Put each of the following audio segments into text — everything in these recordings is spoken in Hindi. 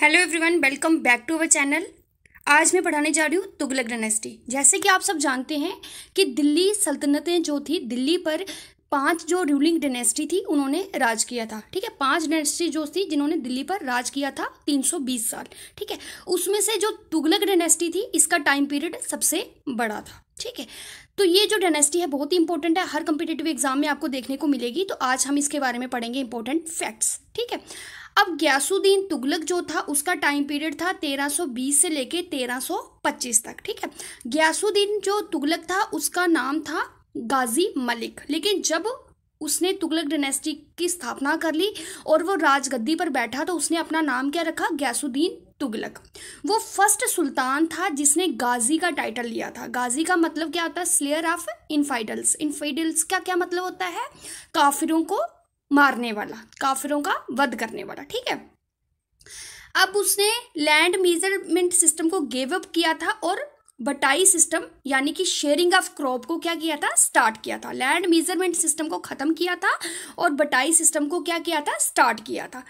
hello everyone welcome back to our channel आज मैं पढ़ाने जा रही हूँ तुगलक डायनेस्टी जैसे कि आप सब जानते हैं कि दिल्ली सल्तनतें जो थी दिल्ली पर पांच जो रूलिंग डायनेस्टी थी उन्होंने राज किया था ठीक है पांच डायनेस्टी जो थी जिन्होंने दिल्ली पर राज किया था 320 साल ठीक है उसमें से जो तुगलक डायनेस्टी थी इसका टाइम पीरियड सबसे बड़ा था ठीक है तो ये जो डायनेस्टी है बहुत ही इंपॉर्टेंट है हर कम्पिटेटिव एग्जाम में आपको देखने को मिलेगी तो आज हम इसके बारे में पढ़ेंगे इंपॉर्टेंट फैक्ट्स ठीक है अब ग्यासुद्दीन तुगलक जो था उसका टाइम पीरियड था 1320 से लेके 1325 तक ठीक है ग्यासुद्दीन जो तुगलक था उसका नाम था गाजी मलिक लेकिन जब उसने तुगलक डायनेस्टी की स्थापना कर ली और वो राजगद्दी पर बैठा तो उसने अपना नाम क्या रखा ग्यासुद्दीन तुगलक वो फर्स्ट सुल्तान था जिसने गाजी का टाइटल लिया था गाजी का मतलब क्या होता है स्लेयर ऑफ इनफाइडल्स इनफाइडल्स का क्या मतलब होता है काफिरों को मारने वाला काफिरों का वध करने वाला ठीक है अब उसने लैंड मेजरमेंट सिस्टम को गेव अप किया था और बटाई सिस्टम यानी कि शेयरिंग ऑफ क्रॉप को क्या किया था स्टार्ट किया था लैंड मेजरमेंट सिस्टम को ख़त्म किया था और बटाई सिस्टम को क्या किया था स्टार्ट किया था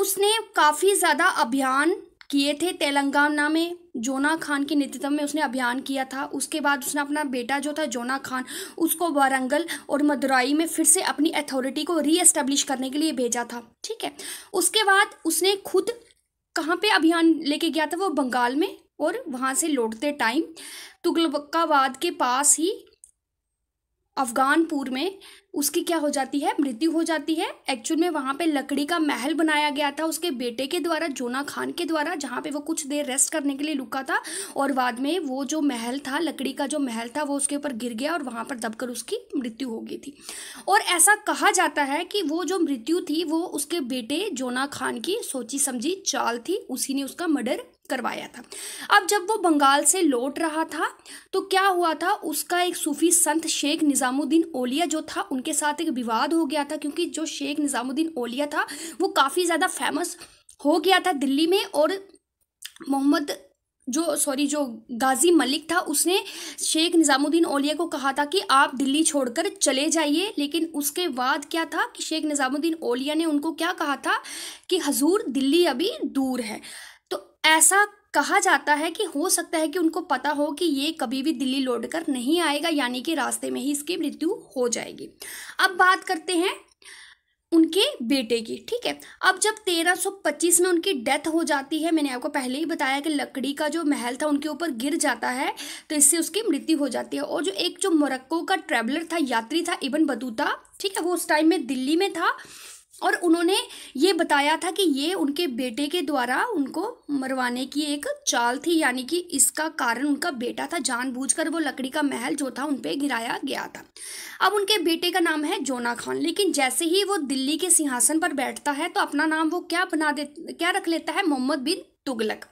उसने काफ़ी ज़्यादा अभियान किए थे तेलंगाना में जोना खान के नेतृत्व में उसने अभियान किया था उसके बाद उसने अपना बेटा जो था जोना खान उसको वारंगल और मदुराई में फिर से अपनी अथॉरिटी को रीएस्टेब्लिश करने के लिए भेजा था ठीक है उसके बाद उसने खुद कहाँ पे अभियान लेके गया था वो बंगाल में और वहाँ से लौटते टाइम तुगलकाबाद के पास ही अफगानपुर में उसकी क्या हो जाती है मृत्यु हो जाती है एक्चुअल में वहाँ पे लकड़ी का महल बनाया गया था उसके बेटे के द्वारा जोना खान के द्वारा जहाँ पे वो कुछ देर रेस्ट करने के लिए रुका था और बाद में वो जो महल था लकड़ी का जो महल था वो उसके ऊपर गिर गया और वहाँ पर दबकर उसकी मृत्यु हो गई थी और ऐसा कहा जाता है कि वो जो मृत्यु थी वो उसके बेटे जोना खान की सोची समझी चाल थी उसी ने उसका मर्डर करवाया था अब जब वो बंगाल से लौट रहा था तो क्या हुआ था उसका एक सूफी संत शेख निज़ामुद्दीन ओलिया जो था उनके साथ एक विवाद हो गया था क्योंकि जो शेख निज़ामुद्दीन ओलिया था वो काफ़ी ज़्यादा फेमस हो गया था दिल्ली में और मोहम्मद जो सॉरी जो गाजी मलिक था उसने शेख निज़ामुद्दीन ओलिया को कहा था कि आप दिल्ली छोड़कर चले जाइए लेकिन उसके बाद क्या था कि शेख निज़ामुद्दीन ओलिया ने उनको क्या कहा था कि हजूर दिल्ली अभी दूर है ऐसा कहा जाता है कि हो सकता है कि उनको पता हो कि ये कभी भी दिल्ली लौट कर नहीं आएगा यानी कि रास्ते में ही इसकी मृत्यु हो जाएगी अब बात करते हैं उनके बेटे की ठीक है अब जब 1325 में उनकी डेथ हो जाती है मैंने आपको पहले ही बताया कि लकड़ी का जो महल था उनके ऊपर गिर जाता है तो इससे उसकी मृत्यु हो जाती है और जो एक जो मोरक्को का ट्रैवलर था यात्री था इबन बतूता ठीक है वो उस टाइम में दिल्ली में था और उन्होंने ये बताया था कि ये उनके बेटे के द्वारा उनको मरवाने की एक चाल थी यानी कि इसका कारण उनका बेटा था जानबूझकर वो लकड़ी का महल जो था उन पर गिराया गया था अब उनके बेटे का नाम है जोना खान लेकिन जैसे ही वो दिल्ली के सिंहासन पर बैठता है तो अपना नाम वो क्या बना दे क्या रख लेता है मोहम्मद बिन तुगलक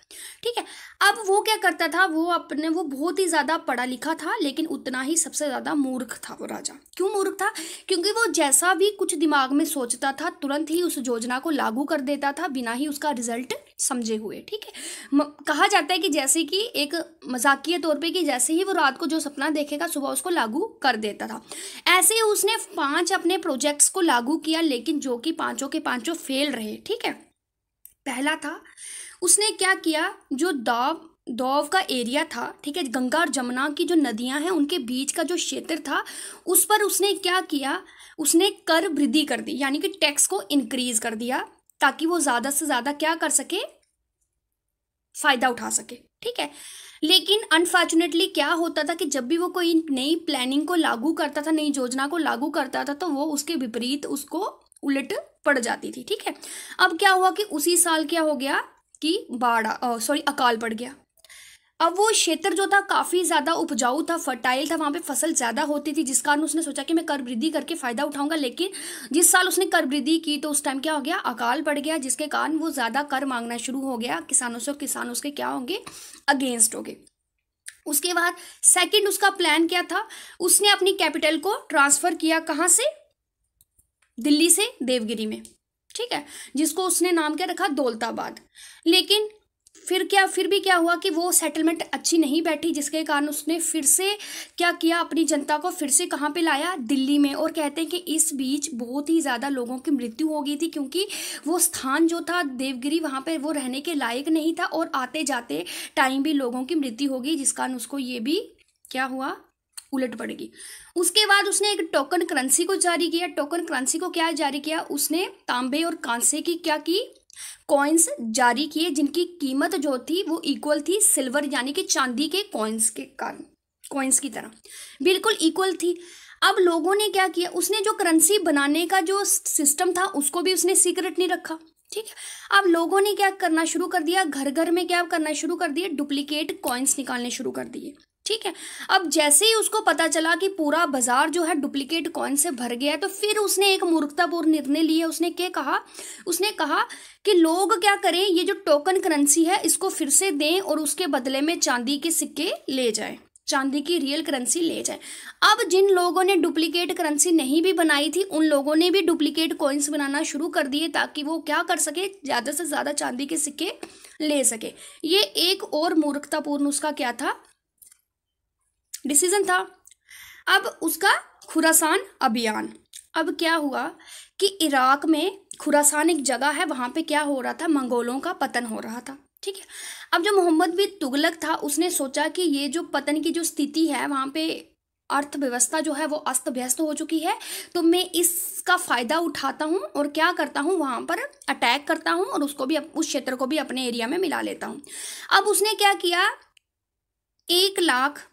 ठीक है अब वो क्या करता था वो अपने वो बहुत ही ज़्यादा पढ़ा लिखा था लेकिन उतना ही सबसे ज़्यादा मूर्ख था वो राजा क्यों मूर्ख था क्योंकि वो जैसा भी कुछ दिमाग में सोचता था तुरंत ही उस योजना को लागू कर देता था बिना ही उसका रिजल्ट समझे हुए ठीक है कहा जाता है कि जैसे कि एक मजाकिया तौर पे कि जैसे ही वो रात को जो सपना देखेगा सुबह उसको लागू कर देता था ऐसे ही उसने पांच अपने प्रोजेक्ट्स को लागू किया लेकिन जो कि पांचों के पांचों फेल रहे ठीक है पहला था उसने क्या किया जो दाव दौव का एरिया था ठीक है गंगा और जमुना की जो नदियां हैं उनके बीच का जो क्षेत्र था उस पर उसने क्या किया उसने कर वृद्धि कर दी यानी कि टैक्स को इनक्रीज कर दिया ताकि वो ज़्यादा से ज़्यादा क्या कर सके फ़ायदा उठा सके ठीक है लेकिन अनफॉर्चुनेटली क्या होता था कि जब भी वो कोई नई प्लानिंग को लागू करता था नई योजना को लागू करता था तो वो उसके विपरीत उसको उलट पड़ जाती थी ठीक है अब क्या हुआ कि उसी साल क्या हो गया कि बाढ़ सॉरी अकाल पड़ गया अब वो क्षेत्र जो था काफ़ी ज़्यादा उपजाऊ था फर्टाइल था वहाँ पे फसल ज़्यादा होती थी जिस कारण उसने सोचा कि मैं कर वृद्धि करके फ़ायदा उठाऊंगा लेकिन जिस साल उसने कर वृद्धि की तो उस टाइम क्या हो गया अकाल पड़ गया जिसके कारण वो ज़्यादा कर मांगना शुरू हो गया किसानों से किसान उसके क्या होंगे अगेंस्ट हो गए उसके बाद सेकेंड उसका प्लान क्या था उसने अपनी कैपिटल को ट्रांसफ़र किया कहाँ से दिल्ली से देवगिरी में ठीक है जिसको उसने नाम क्या रखा दौलताबाद लेकिन फिर क्या फिर भी क्या हुआ कि वो सेटलमेंट अच्छी नहीं बैठी जिसके कारण उसने फिर से क्या किया अपनी जनता को फिर से कहाँ पे लाया दिल्ली में और कहते हैं कि इस बीच बहुत ही ज़्यादा लोगों की मृत्यु हो गई थी क्योंकि वो स्थान जो था देवगिरी वहाँ पे वो रहने के लायक नहीं था और आते जाते टाइम भी लोगों की मृत्यु हो गई जिस कारण उसको ये भी क्या हुआ उलट पड़ेगी उसके बाद उसने एक टोकन करेंसी को जारी किया टोकन करेंसी को क्या जारी किया उसने तांबे और कांसे की क्या की कॉइन्स जारी किए जिनकी कीमत जो थी वो इक्वल थी सिल्वर यानी कि चांदी के कॉइन्स के कारण कॉइन्स की तरह बिल्कुल इक्वल थी अब लोगों ने क्या किया उसने जो करेंसी बनाने का जो सिस्टम था उसको भी उसने सीक्रेट नहीं रखा ठीक है अब लोगों ने क्या करना शुरू कर दिया घर घर में क्या करना शुरू कर दिया डुप्लीकेट कॉइन्स निकालने शुरू कर दिए ठीक है अब जैसे ही उसको पता चला कि पूरा बाजार जो है डुप्लीकेट कॉइन से भर गया है तो फिर उसने एक मूर्खतापूर्ण निर्णय लिया उसने क्या कहा उसने कहा कि लोग क्या करें ये जो टोकन करेंसी है इसको फिर से दें और उसके बदले में चांदी के सिक्के ले जाएं चांदी की रियल करेंसी ले जाए अब जिन लोगों ने डुप्लीकेट करेंसी नहीं भी बनाई थी उन लोगों ने भी डुप्लीकेट कॉइन्स बनाना शुरू कर दिए ताकि वो क्या कर सके ज़्यादा से ज़्यादा चांदी के सिक्के ले सके ये एक और मूर्खतापूर्ण उसका क्या था डिसीजन था अब उसका खुरासान अभियान अब क्या हुआ कि इराक में खुरासान एक जगह है वहाँ पे क्या हो रहा था मंगोलों का पतन हो रहा था ठीक है अब जो मोहम्मद बिन तुगलक था उसने सोचा कि ये जो पतन की जो स्थिति है वहाँ पे अर्थव्यवस्था जो है वो अस्त व्यस्त हो चुकी है तो मैं इसका फ़ायदा उठाता हूँ और क्या करता हूँ वहाँ पर अटैक करता हूँ और उसको भी उस क्षेत्र को भी अपने एरिया में मिला लेता हूँ अब उसने क्या किया एक लाख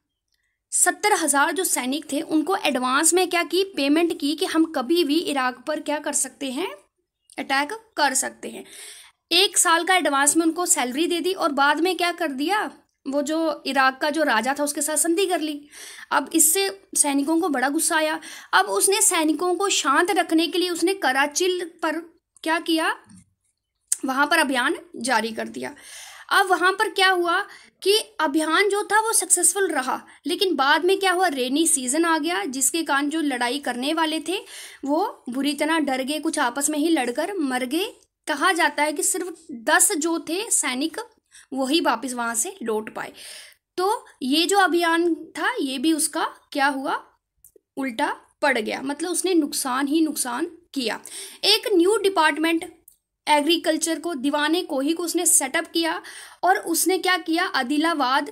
सत्तर हज़ार जो सैनिक थे उनको एडवांस में क्या की पेमेंट की कि हम कभी भी इराक पर क्या कर सकते हैं अटैक कर सकते हैं एक साल का एडवांस में उनको सैलरी दे दी और बाद में क्या कर दिया वो जो इराक का जो राजा था उसके साथ संधि कर ली अब इससे सैनिकों को बड़ा गुस्सा आया अब उसने सैनिकों को शांत रखने के लिए उसने कराचिल पर क्या किया वहाँ पर अभियान जारी कर दिया अब वहाँ पर क्या हुआ कि अभियान जो था वो सक्सेसफुल रहा लेकिन बाद में क्या हुआ रेनी सीजन आ गया जिसके कारण जो लड़ाई करने वाले थे वो बुरी तरह डर गए कुछ आपस में ही लड़कर मर गए कहा जाता है कि सिर्फ दस जो थे सैनिक वही वापस वहाँ से लौट पाए तो ये जो अभियान था ये भी उसका क्या हुआ उल्टा पड़ गया मतलब उसने नुकसान ही नुकसान किया एक न्यू डिपार्टमेंट एग्रीकल्चर को दीवाने को ही को उसने सेटअप किया और उसने क्या किया आदिलाबाद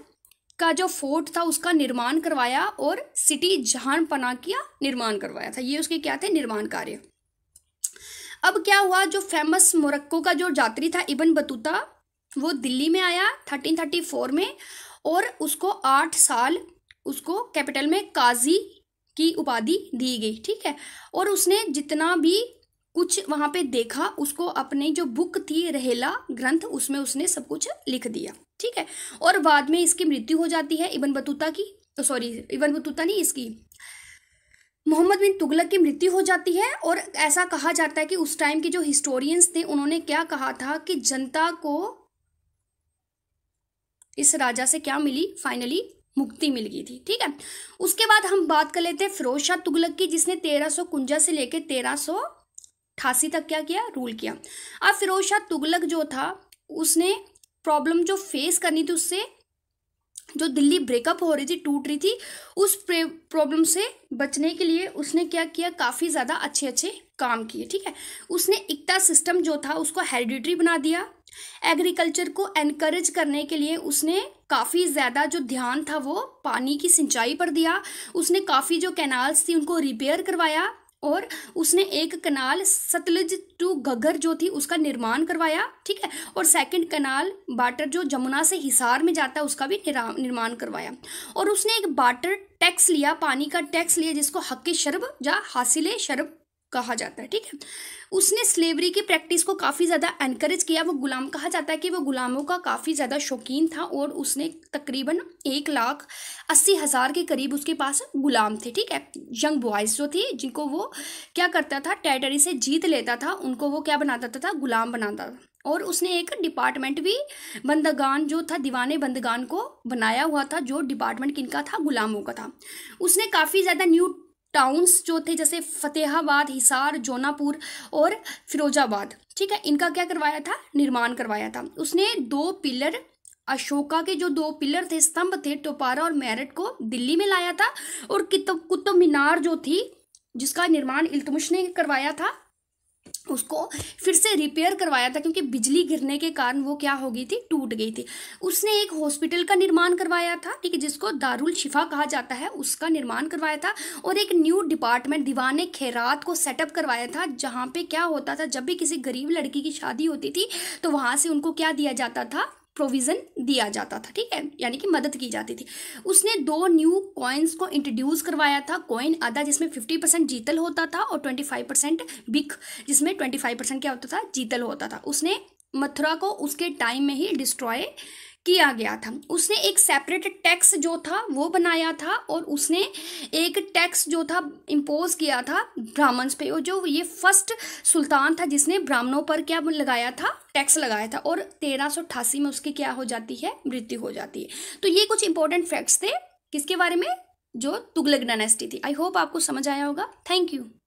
का जो फोर्ट था उसका निर्माण करवाया और सिटी जहान पना किया निर्माण करवाया था ये उसके क्या थे निर्माण कार्य अब क्या हुआ जो फेमस मोरक्को का जो यात्री था इबन बतूता वो दिल्ली में आया 1334 में और उसको आठ साल उसको कैपिटल में काजी की उपाधि दी गई ठीक है और उसने जितना भी कुछ वहां पे देखा उसको अपने जो बुक थी रहेला ग्रंथ उसमें उसने सब कुछ लिख दिया ठीक है और बाद में इसकी मृत्यु हो जाती है इबन बतूता की तो सॉरी इबन बतूता नहीं इसकी मोहम्मद बिन तुगलक की मृत्यु हो जाती है और ऐसा कहा जाता है कि उस टाइम के जो हिस्टोरियंस थे उन्होंने क्या कहा था कि जनता को इस राजा से क्या मिली फाइनली मुक्ति मिल गई थी ठीक है उसके बाद हम बात कर लेते हैं फिरोज शाह तुगलक की जिसने तेरह सौ कुंजा से लेकर तेरह सौ अट्ठासी तक क्या किया रूल किया अब फिरोज शाह तुगलक जो था उसने प्रॉब्लम जो फेस करनी थी उससे जो दिल्ली ब्रेकअप हो रही थी टूट रही थी उस प्रॉब्लम से बचने के लिए उसने क्या किया काफ़ी ज़्यादा अच्छे अच्छे काम किए ठीक है उसने इकता सिस्टम जो था उसको हेरिडिटरी बना दिया एग्रीकल्चर को एनकरेज करने के लिए उसने काफ़ी ज़्यादा जो ध्यान था वो पानी की सिंचाई पर दिया उसने काफ़ी जो कैनाल्स थी उनको रिपेयर करवाया और उसने एक कनाल सतलज टू गगर जो थी उसका निर्माण करवाया ठीक है और सेकंड कनाल बाटर जो जमुना से हिसार में जाता है उसका भी निर्माण करवाया और उसने एक बाटर टैक्स लिया पानी का टैक्स लिया जिसको हक शर्ब या हासिल शर्ब कहा जाता है ठीक है उसने स्लेवरी की प्रैक्टिस को काफ़ी ज़्यादा एनकरेज किया वो गुलाम कहा जाता है कि वो गुलामों का काफ़ी ज़्यादा शौकीन था और उसने तकरीबन एक लाख अस्सी हज़ार के करीब उसके पास गुलाम थे ठीक है यंग बॉयज़ जो थी जिनको वो क्या करता था टेरिटरी से जीत लेता था उनको वो क्या बनाता था गुलाम बनाता था और उसने एक डिपार्टमेंट भी बंदगान जो था दीवाने बंदगान को बनाया हुआ था जो डिपार्टमेंट किन का था गुलामों का था उसने काफ़ी ज़्यादा न्यू टाउन्स जो थे जैसे फतेहाबाद हिसार जोनापुर और फिरोजाबाद ठीक है इनका क्या करवाया था निर्माण करवाया था उसने दो पिलर अशोका के जो दो पिलर थे स्तंभ थे टोपारा और मेरठ को दिल्ली में लाया था और कुतुब मीनार जो थी जिसका निर्माण इल्तुमिश ने करवाया था उसको फिर से रिपेयर करवाया था क्योंकि बिजली गिरने के कारण वो क्या हो गई थी टूट गई थी उसने एक हॉस्पिटल का निर्माण करवाया था ठीक है जिसको दारुल शिफा कहा जाता है उसका निर्माण करवाया था और एक न्यू डिपार्टमेंट दीवान खैरात को सेटअप करवाया था जहाँ पे क्या होता था जब भी किसी गरीब लड़की की शादी होती थी तो वहाँ से उनको क्या दिया जाता था प्रोविज़न दिया जाता था ठीक है यानी कि मदद की जाती थी उसने दो न्यू कॉइन्स को इंट्रोड्यूस करवाया था कॉइन आधा जिसमें फिफ्टी परसेंट जीतल होता था और ट्वेंटी फाइव परसेंट बिक जिसमें ट्वेंटी फाइव परसेंट क्या होता था जीतल होता था उसने मथुरा को उसके टाइम में ही डिस्ट्रॉय किया गया था उसने एक सेपरेट टैक्स जो था वो बनाया था और उसने एक टैक्स जो था इम्पोज किया था ब्राह्मण्स पे और जो ये फर्स्ट सुल्तान था जिसने ब्राह्मणों पर क्या लगाया था टैक्स लगाया था और तेरह में उसकी क्या हो जाती है मृत्यु हो जाती है तो ये कुछ इंपॉर्टेंट फैक्ट्स थे किसके बारे में जो तुगलक डायनेस्टी थी आई होप आपको समझ आया होगा थैंक यू